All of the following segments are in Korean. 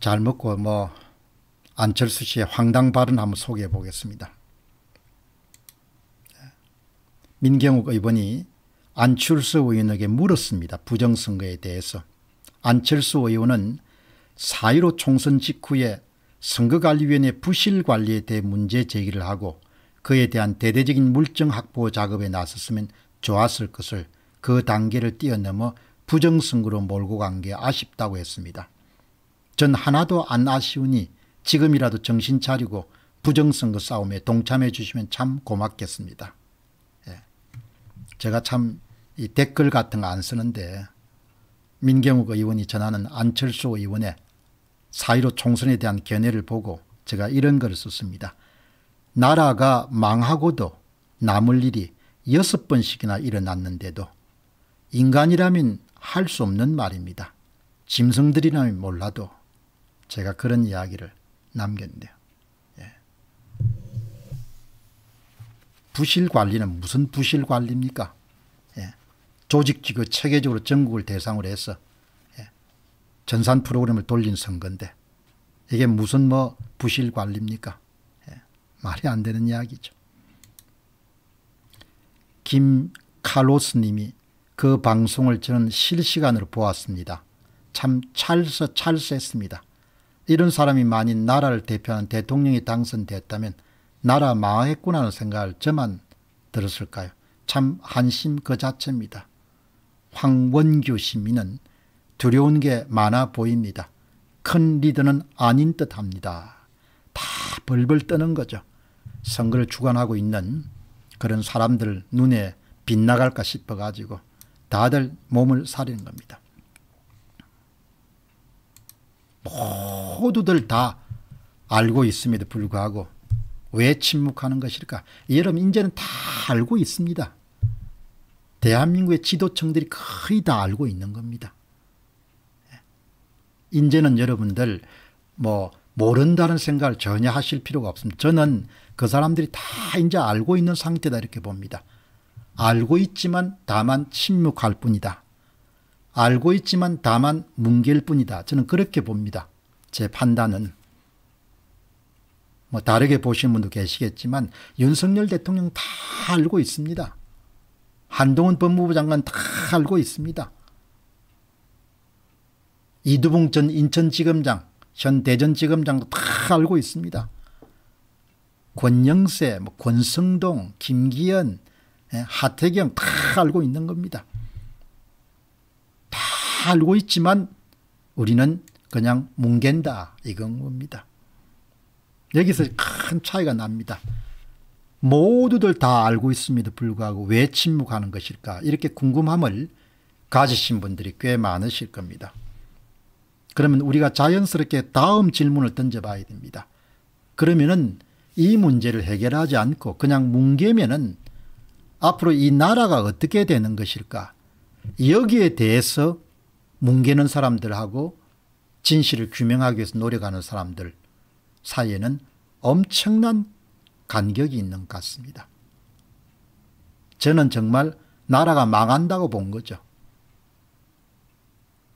잘 먹고 뭐 안철수 씨의 황당 발언 한번 소개해 보겠습니다. 민경욱 의원이 안철수 의원에게 물었습니다. 부정선거에 대해서. 안철수 의원은 사1로 총선 직후에 선거관리위원회 부실 관리에 대해 문제 제기를 하고 그에 대한 대대적인 물증 확보 작업에 나섰으면 좋았을 것을 그 단계를 뛰어넘어 부정선거로 몰고 간 게 아쉽다고 했습니다. 전 하나도 안 아쉬우니 지금이라도 정신 차리고 부정선거 싸움에 동참해 주시면 참 고맙겠습니다. 예. 제가 참이 댓글 같은 거 안 쓰는데 민경욱 의원이 전하는 안철수 의원의 사1 5 총선에 대한 견해를 보고 제가 이런 글을 썼습니다. 나라가 망하고도 남을 일이 여섯 번씩이나 일어났는데도 인간이라면 할 수 없는 말입니다. 짐승들이라면 몰라도 제가 그런 이야기를 남겼는데요. 예. 부실 관리는 무슨 부실 관리입니까? 예. 조직지구 체계적으로 전국을 대상으로 해서 예. 전산 프로그램을 돌린 선거데 이게 무슨 뭐 부실 관리입니까? 예. 말이 안 되는 이야기죠. 김카로스 님이 그 방송을 저는 실시간으로 보았습니다. 참 찰서 찰서했습니다. 이런 사람이 만인 나라를 대표하는 대통령이 당선됐다면 나라 망했구나는 생각을 저만 들었을까요? 참 한심 그 자체입니다. 황원규 시민은 두려운 게 많아 보입니다. 큰 리더는 아닌 듯 합니다. 다 벌벌 떠는 거죠. 선거를 주관하고 있는 그런 사람들 눈에 빗나갈까 싶어가지고 다들 몸을 사리는 겁니다. 호두들 다 알고 있음에도 불구하고 왜 침묵하는 것일까? 여러분 이제는 다 알고 있습니다. 대한민국의 지도층들이 거의 다 알고 있는 겁니다. 이제는 예. 여러분들 뭐 모른다는 생각을 전혀 하실 필요가 없습니다. 저는 그 사람들이 다 이제 알고 있는 상태다 이렇게 봅니다. 알고 있지만 다만 침묵할 뿐이다. 알고 있지만 다만 뭉갤 뿐이다. 저는 그렇게 봅니다. 제 판단은 뭐 다르게 보시는 분도 계시겠지만 윤석열 대통령 다 알고 있습니다. 한동훈 법무부 장관 다 알고 있습니다. 이두봉 전 인천지검장, 현 대전지검장도 다 알고 있습니다. 권영세, 뭐 권성동, 김기현, 예, 하태경 다 알고 있는 겁니다. 다 알고 있지만 우리는 그냥 뭉갠다 이건 겁니다. 여기서 큰 차이가 납니다. 모두들 다 알고 있음에도 불구하고 왜 침묵하는 것일까 이렇게 궁금함을 가지신 분들이 꽤 많으실 겁니다. 그러면 우리가 자연스럽게 다음 질문을 던져봐야 됩니다. 그러면은 이 문제를 해결하지 않고 그냥 뭉개면은 앞으로 이 나라가 어떻게 되는 것일까? 여기에 대해서 뭉개는 사람들하고 진실을 규명하기 위해서 노력하는 사람들 사이에는 엄청난 간격이 있는 것 같습니다. 저는 정말 나라가 망한다고 본 거죠.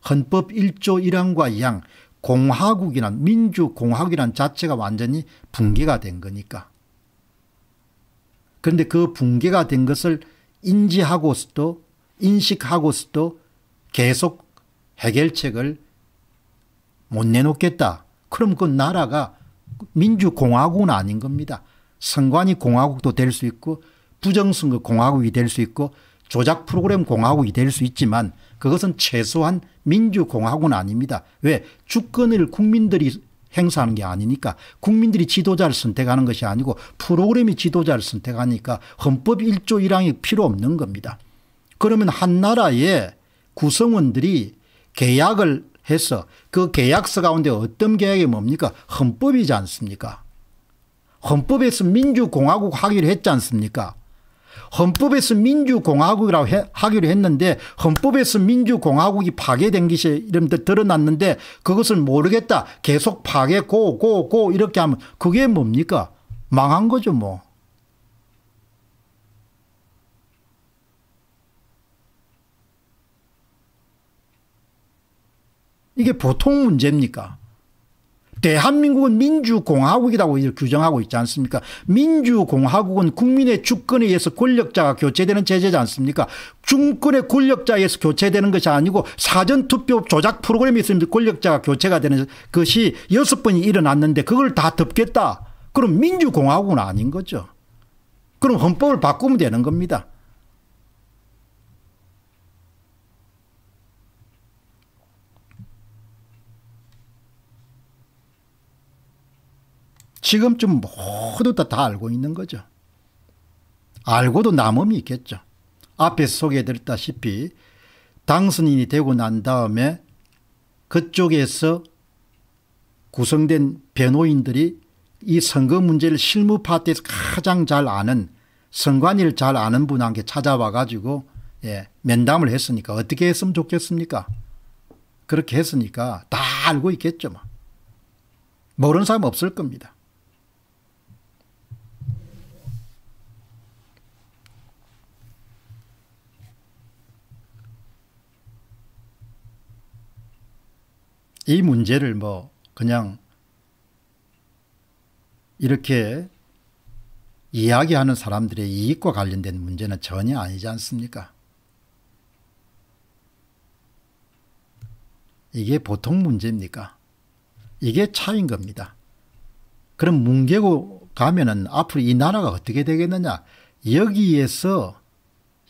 헌법 1조 1항과 2항 공화국이란 민주공화국이란 자체가 완전히 붕괴가 된 거니까. 그런데 그 붕괴가 된 것을 인지하고서도 인식하고서도 계속 해결책을 못 내놓겠다. 그럼 그 나라가 민주공화국은 아닌 겁니다. 선관위 공화국도 될 수 있고 부정선거 공화국이 될 수 있고 조작 프로그램 공화국이 될 수 있지만 그것은 최소한 민주공화국은 아닙니다. 왜? 주권을 국민들이 행사하는 게 아니니까 국민들이 지도자를 선택하는 것이 아니고 프로그램이 지도자를 선택하니까 헌법 1조 1항이 필요 없는 겁니다. 그러면 한 나라의 구성원들이 계약을 해서 그 계약서 가운데 어떤 계약이 뭡니까? 헌법이지 않습니까? 헌법에서 민주공화국 하기로 했지 않습니까? 헌법에서 민주공화국이라고 해, 하기로 했는데 헌법에서 민주공화국이 파괴된 것이 이런데 드러났는데 그것을 모르겠다. 계속 파괴 고고 고, 고 이렇게 하면 그게 뭡니까? 망한 거죠 뭐. 이게 보통 문제입니까? 대한민국은 민주공화국이라고 규정하고 있지 않습니까? 민주공화국은 국민의 주권에 의해서 권력자가 교체되는 체제지 않습니까? 중권의 권력자에 의해서 교체되는 것이 아니고 사전투표 조작 프로그램이 있으면 권력자가 교체가 되는 것이 여섯 번이 일어났는데 그걸 다 덮겠다. 그럼 민주공화국은 아닌 거죠. 그럼 헌법을 바꾸면 되는 겁니다. 지금쯤 모두 다, 다 알고 있는 거죠. 알고도 남음이 있겠죠. 앞에 소개드렸다시피 당선인이 되고 난 다음에 그쪽에서 구성된 변호인들이 이 선거 문제를 실무 파트에서 가장 잘 아는 선관위를 잘 아는 분한테 찾아와 가지고 예, 면담을 했으니까 어떻게 했으면 좋겠습니까? 그렇게 했으니까 다 알고 있겠죠. 뭐. 모르는 사람 없을 겁니다. 이 문제를 뭐 그냥 이렇게 이야기하는 사람들의 이익과 관련된 문제는 전혀 아니지 않습니까? 이게 보통 문제입니까? 이게 차인 겁니다. 그럼 뭉개고 가면은 앞으로 이 나라가 어떻게 되겠느냐? 여기에서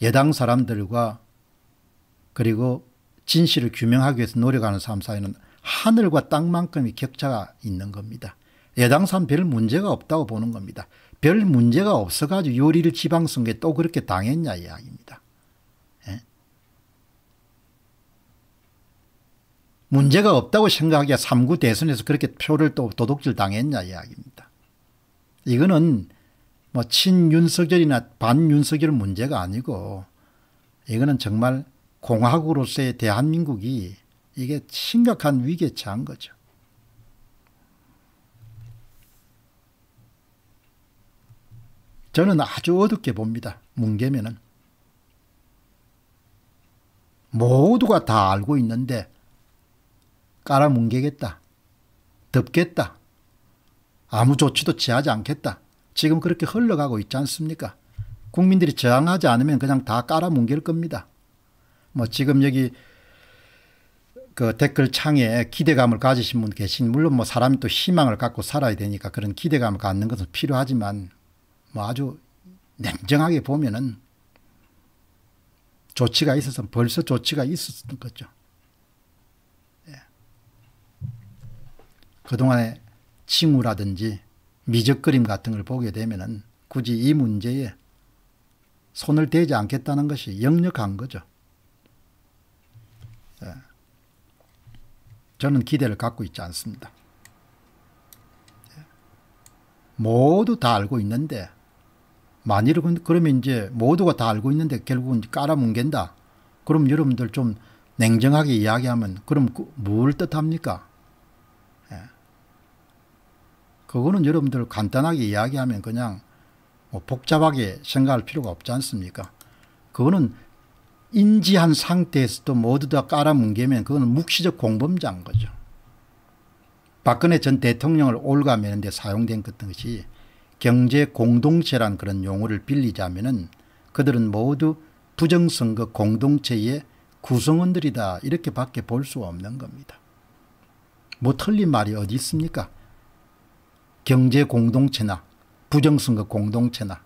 여당 사람들과 그리고 진실을 규명하기 위해서 노력하는 사람 사이는 하늘과 땅만큼의 격차가 있는 겁니다. 여당산 별 문제가 없다고 보는 겁니다. 별 문제가 없어가지고 6일 지방선거에 또 그렇게 당했냐 이야기입니다. 예? 문제가 없다고 생각하기에 3구 대선에서 그렇게 표를 또 도둑질 당했냐 이야기입니다. 이거는 뭐 친윤석열이나 반윤석열 문제가 아니고 이거는 정말 공화국으로서의 대한민국이 이게 심각한 위기에 처한 거죠. 저는 아주 어둡게 봅니다. 문계면은. 모두가 다 알고 있는데 깔아뭉개겠다. 덮겠다. 아무 조치도 취하지 않겠다. 지금 그렇게 흘러가고 있지 않습니까? 국민들이 저항하지 않으면 그냥 다 깔아뭉갤 겁니다. 뭐 지금 여기 그 댓글 창에 기대감을 가지신 분 계신 물론 뭐 사람이 또 희망을 갖고 살아야 되니까 그런 기대감을 갖는 것은 필요하지만 뭐 아주 냉정하게 보면은 조치가 있어서 벌써 조치가 있었던 거죠. 예. 그동안의 칭우라든지 미적거림 같은 걸 보게 되면은 굳이 이 문제에 손을 대지 않겠다는 것이 역력한 거죠. 예. 저는 기대를 갖고 있지 않습니다. 모두 다 알고 있는데 만일 그, 그러면 이제 모두가 다 알고 있는데 결국은 깔아뭉갠다. 그럼 여러분들 좀 냉정하게 이야기하면 그럼 그 뭘 뜻합니까? 예. 그거는 여러분들 간단하게 이야기하면 그냥 뭐 복잡하게 생각할 필요가 없지 않습니까? 그거는 인지한 상태에서도 모두 다 깔아뭉개면 그건 묵시적 공범자인 거죠. 박근혜 전 대통령을 올가매는 데 사용된 것이 경제 공동체란 그런 용어를 빌리자면은 그들은 모두 부정선거 공동체의 구성원들이다 이렇게 밖에 볼 수 없는 겁니다. 뭐 틀린 말이 어디 있습니까? 경제 공동체나 부정선거 공동체나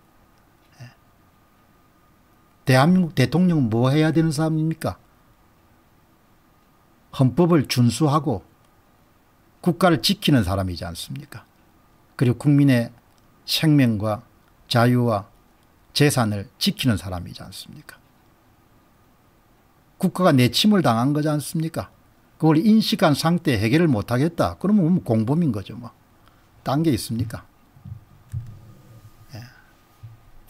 대한민국 대통령은 뭐 해야 되는 사람입니까? 헌법을 준수하고 국가를 지키는 사람이지 않습니까? 그리고 국민의 생명과 자유와 재산을 지키는 사람이지 않습니까? 국가가 내침을 당한 거지 않습니까? 그걸 인식한 상태 해결을 못하겠다. 그러면 뭐 공범인 거죠. 뭐. 딴게 있습니까?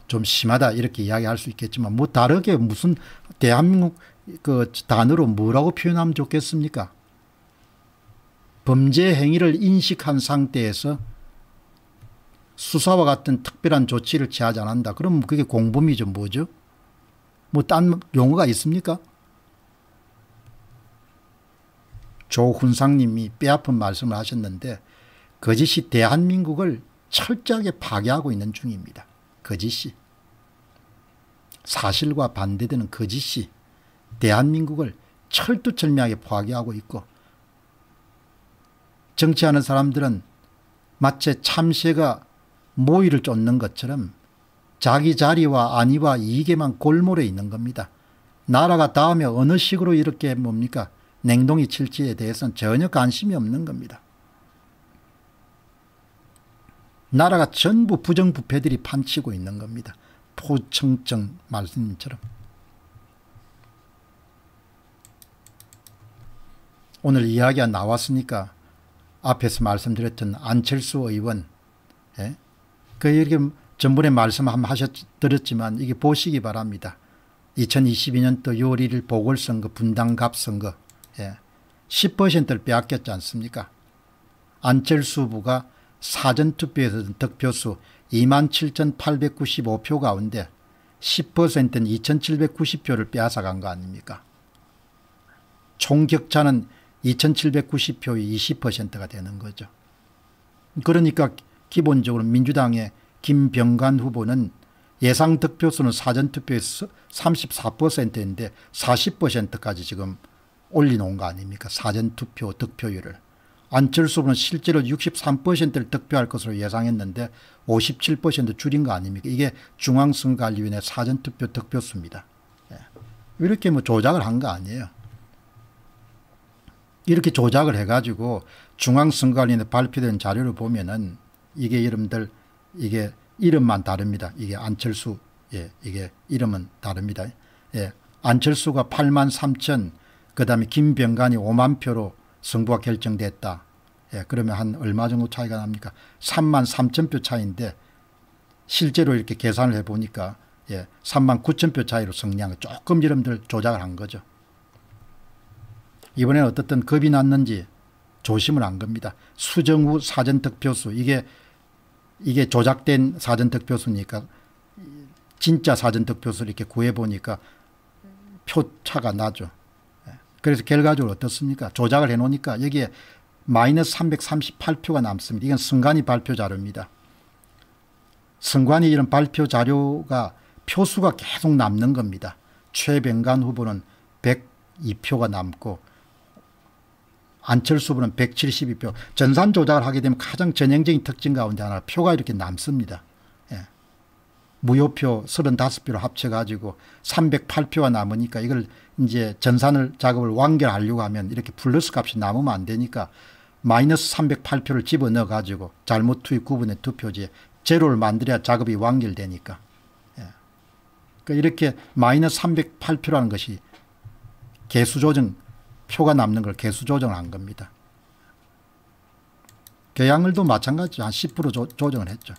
좀 심하다 이렇게 이야기할 수 있겠지만 뭐 다르게 무슨 대한민국 그 단어로 뭐라고 표현하면 좋겠습니까? 범죄 행위를 인식한 상태에서 수사와 같은 특별한 조치를 취하지 않는다. 그럼 그게 공범이죠. 뭐죠? 뭐 딴 용어가 있습니까? 조훈상님이 뼈아픈 말씀을 하셨는데 그것이 대한민국을 철저하게 파괴하고 있는 중입니다. 거짓이 사실과 반대되는 거짓이 대한민국을 철두철미하게 파괴하고 있고 정치하는 사람들은 마치 참새가 모이를 쫓는 것처럼 자기 자리와 안위와 이익에만 골몰해 있는 겁니다. 나라가 다음에 어느 식으로 이렇게 뭡니까 냉동이 칠지에 대해서는 전혀 관심이 없는 겁니다. 나라가 전부 부정부패들이 판치고 있는 겁니다. 포청정 말씀처럼. 오늘 이야기가 나왔으니까 앞에서 말씀드렸던 안철수 의원 예? 그 이렇게 전번에 말씀 하셨드렸지만 이게 보시기 바랍니다. 2022년도 6월 1일 보궐선거 분당갑선거 예. 10%를 빼앗겼지 않습니까? 안철수 후보가 사전투표에서 득표수 27,895표 가운데 10%는 2,790표를 빼앗아간 거 아닙니까? 총격차는 2,790표의 20%가 되는 거죠. 그러니까 기본적으로 민주당의 김병관 후보는 예상 득표수는 사전투표에서 34%인데 40%까지 지금 올려놓은 거 아닙니까? 사전투표 득표율을. 안철수 후보는 실제로 63%를 득표할 것으로 예상했는데 57% 줄인 거 아닙니까? 이게 중앙선거관리위원회 사전투표 득표수입니다. 예. 이렇게 뭐 조작을 한 거 아니에요. 이렇게 조작을 해가지고 중앙선거관리위원회 발표된 자료를 보면은 이게 여러분들 이게 이름만 다릅니다. 이게 안철수 예, 이게 이름은 다릅니다. 예, 안철수가 8만 3천 그 다음에 김병관이 5만 표로 승부가 결정됐다. 예, 그러면 한 얼마 정도 차이가 납니까? 3만 3천 표 차이인데 실제로 이렇게 계산을 해보니까 예, 3만 9천 표 차이로 승리한 거 조금 여러분들 조작을 한 거죠. 이번에 어떻든 겁이 났는지 조심을 한 겁니다. 수정 후 사전 득표수 이게 이게 조작된 사전 득표수니까 진짜 사전 득표수를 이렇게 구해보니까 표차가 나죠. 그래서 결과적으로 어떻습니까? 조작을 해놓으니까 여기에 마이너스 338표가 남습니다. 이건 승관이 발표 자료입니다. 승관이 이런 발표 자료가 표수가 계속 남는 겁니다. 최병관 후보는 102표가 남고 안철수 후보는 172표. 전산 조작을 하게 되면 가장 전형적인 특징 가운데 하나 표가 이렇게 남습니다. 예. 무효표 35표를 합쳐가지고 308표가 남으니까 이걸 이제 전산을 작업을 완결하려고 하면 이렇게 플러스 값이 남으면 안 되니까 마이너스 308표를 집어넣어 가지고 잘못 투입 구분의 투표지에 제로를 만들어야 작업이 완결되니까 예. 그러니까 이렇게 마이너스 308표라는 것이 개수 조정 표가 남는 걸 개수 조정한 을 겁니다. 계양을도 마찬가지로 한10% 조정을 했죠.